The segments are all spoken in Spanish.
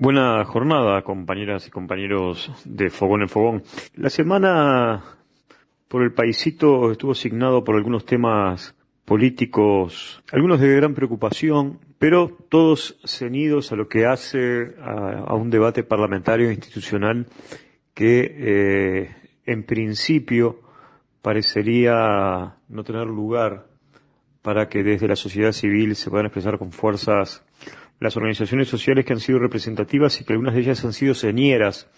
Buena jornada, compañeras y compañeros de Fogón en Fogón. La semana por el paisito estuvo asignado por algunos temas políticos, algunos de gran preocupación, pero todos cenidos a lo que hace a, un debate parlamentario e institucional que eh, en principio parecería no tener lugar para que desde la sociedad civil se puedan expresar con fuerzas las organizaciones sociales que han sido representativas y que algunas de ellas han sido señeras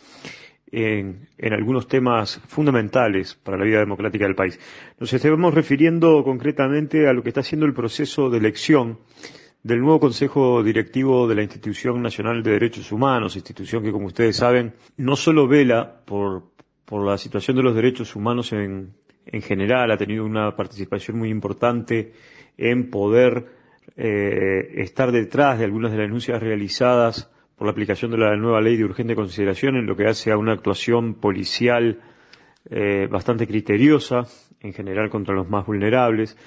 en, en, algunos temas fundamentales para la vida democrática del país. Nos estamos refiriendo concretamente a lo que está haciendo el proceso de elección del nuevo Consejo Directivo de la Institución Nacional de Derechos Humanos, institución que, como ustedes saben, no solo vela por, por la situación de los derechos humanos en, en general, ha tenido una participación muy importante en poder eh, estar detrás de algunas de las denuncias realizadas por la aplicación de la nueva ley de urgente consideración en lo que hace a una actuación policial eh, bastante criteriosa, en general contra los más vulnerables,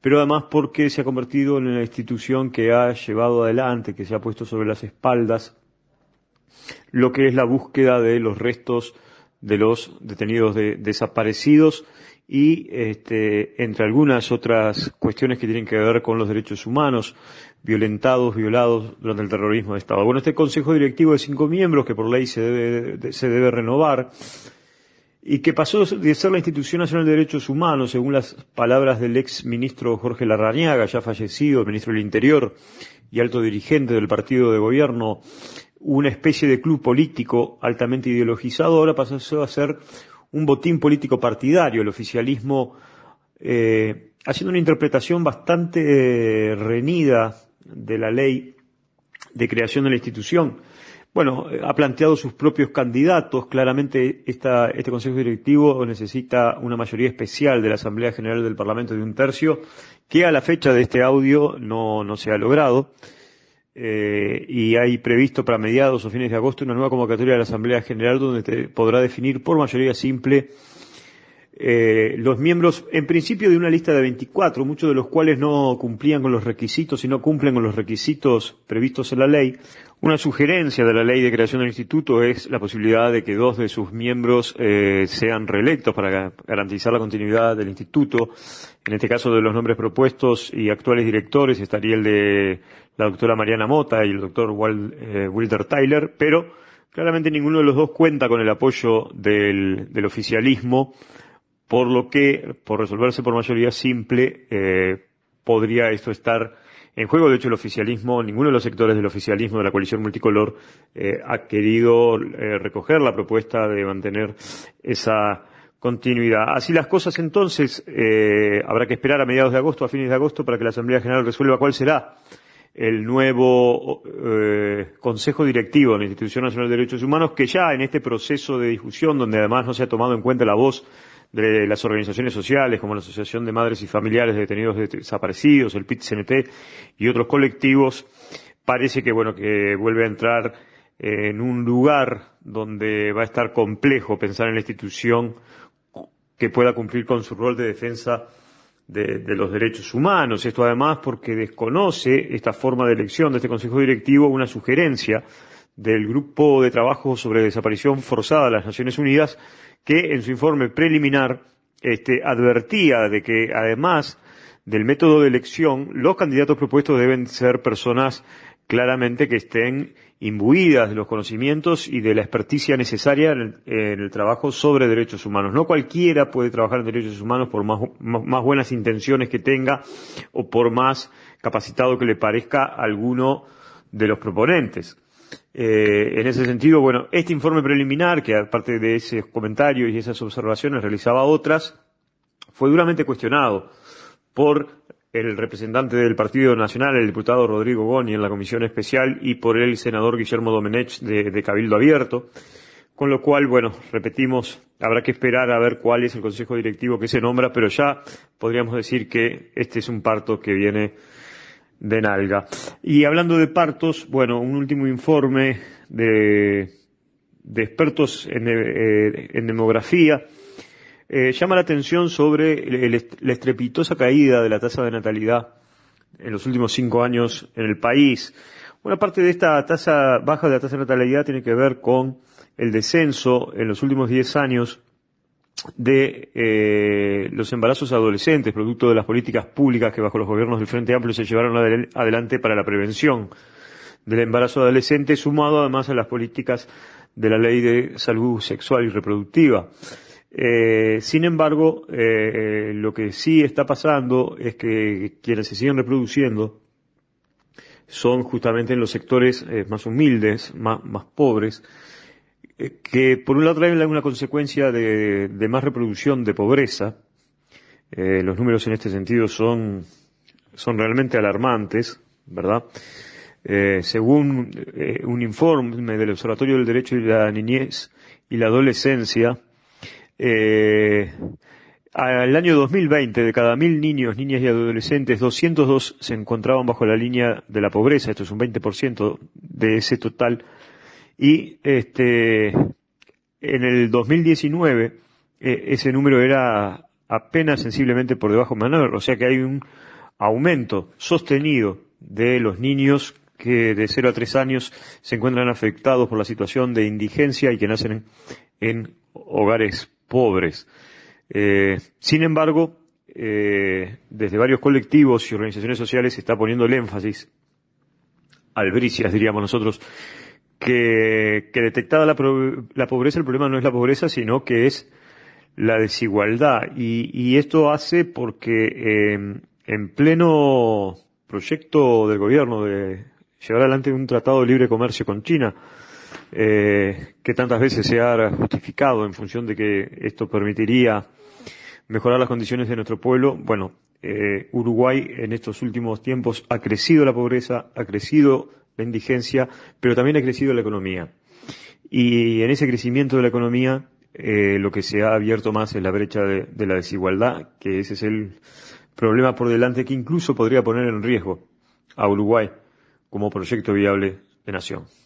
pero además porque se ha convertido en una institución que ha llevado adelante, que se ha puesto sobre las espaldas lo que es la búsqueda de los restos de los detenidos desaparecidos y este, entre algunas otras cuestiones que tienen que ver con los derechos humanos violentados, violados durante el terrorismo de Estado. Bueno, este Consejo Directivo de cinco miembros que por ley se debe, se debe renovar y que pasó de ser la Institución Nacional de Derechos Humanos, según las palabras del ex ministro Jorge Larrañaga, ya fallecido, ministro del Interior y alto dirigente del partido de gobierno, una especie de club político altamente ideologizado, ahora pasó a ser un botín político partidario, el oficialismo eh, haciendo una interpretación bastante eh, reñida de la ley de creación de la institución. Bueno, eh, ha planteado sus propios candidatos. Claramente este Consejo Directivo necesita una mayoría especial de la Asamblea General del Parlamento de un tercio, que a la fecha de este audio no, no se ha logrado. Eh, y hay previsto para mediados o fines de agosto una nueva convocatoria de la Asamblea General donde se podrá definir por mayoría simple eh, los miembros, en principio de una lista de 24, muchos de los cuales no cumplían con los requisitos y no cumplen con los requisitos previstos en la ley, una sugerencia de la ley de creación del instituto es la posibilidad de que dos de sus miembros eh, sean reelectos para garantizar la continuidad del instituto. En este caso de los nombres propuestos y actuales directores estaría el de la doctora Mariana Mota y el doctor eh, Wilder Tyler, pero claramente ninguno de los dos cuenta con el apoyo del, oficialismo, por lo que, por resolverse por mayoría simple, eh, podría esto estar en juego. De hecho, el oficialismo, ninguno de los sectores del oficialismo de la coalición multicolor eh, ha querido eh, recoger la propuesta de mantener esa continuidad. Así las cosas, entonces, eh, habrá que esperar a mediados de agosto, a fines de agosto, para que la Asamblea General resuelva cuál será el nuevo eh, Consejo Directivo de la Institución Nacional de Derechos Humanos, que ya en este proceso de discusión, donde además no se ha tomado en cuenta la voz de las organizaciones sociales como la Asociación de Madres y Familiares de Detenidos Desaparecidos, el PIT-CNT y otros colectivos, parece que bueno que vuelve a entrar eh, en un lugar donde va a estar complejo pensar en la institución que pueda cumplir con su rol de defensa de, los derechos humanos. Esto además porque desconoce esta forma de elección de este Consejo Directivo una sugerencia del Grupo de Trabajo sobre Desaparición Forzada de las Naciones Unidas, que en su informe preliminar este, advertía de que además del método de elección, los candidatos propuestos deben ser personas claramente que estén imbuidas de los conocimientos y de la experticia necesaria en el, trabajo sobre derechos humanos. No cualquiera puede trabajar en derechos humanos por más, más buenas intenciones que tenga o por más capacitado que le parezca alguno de los proponentes. Eh, en ese sentido, bueno, este informe preliminar, que aparte de esos comentarios y esas observaciones realizaba otras, fue duramente cuestionado por el representante del Partido Nacional, el diputado Rodrigo Goni, en la comisión especial, y por el senador Guillermo Domenech de, de Cabildo Abierto. Con lo cual, bueno, repetimos, habrá que esperar a ver cuál es el consejo directivo que se nombra, pero ya podríamos decir que este es un parto que viene de nalga. Y hablando de partos, bueno, un último informe de, de expertos en, eh, demografía eh, llama la atención sobre la estrepitosa caída de la tasa de natalidad en los últimos cinco años en el país. Una parte de esta tasa baja de la tasa de natalidad tiene que ver con el descenso en los últimos diez años de eh, los embarazos adolescentes, producto de las políticas públicas que bajo los gobiernos del Frente Amplio se llevaron adelante para la prevención del embarazo adolescente, sumado además a las políticas de la ley de salud sexual y reproductiva. Eh, sin embargo, eh, lo que sí está pasando es que quienes se siguen reproduciendo son justamente en los sectores más humildes, más, más pobres, eh, que por un lado traen una consecuencia de, más reproducción de pobreza. Eh, los números en este sentido son, realmente alarmantes, ¿verdad? Eh, según un informe del Observatorio del Derecho y la Niñez y la Adolescencia, al año 2020, de cada mil niños, niñas y adolescentes, 202 se encontraban bajo la línea de la pobreza. Esto es un 20% de ese total y este, en el 2019 e, ese número era apenas sensiblemente por debajo de menor, o sea que hay un aumento sostenido de los niños que de 0 a 3 años se encuentran afectados por la situación de indigencia y que nacen en, hogares pobres. Eh, sin embargo, eh, desde varios colectivos y organizaciones sociales se está poniendo el énfasis, albricias diríamos nosotros, que, que detectada la, la, pobreza, el problema no es la pobreza, sino que es la desigualdad. Y, y esto hace porque em, en pleno proyecto del gobierno de llevar adelante un tratado de libre comercio con China, eh, que tantas veces se ha justificado en función de que esto permitiría mejorar las condiciones de nuestro pueblo, bueno, eh, Uruguay en estos últimos tiempos ha crecido la pobreza, ha crecido la indigencia, pero también ha crecido la economía. Y en ese crecimiento de la economía, eh, lo que se ha abierto más es la brecha de la desigualdad, que ese es el problema por delante que incluso podría poner en riesgo a Uruguay como proyecto viable de nación.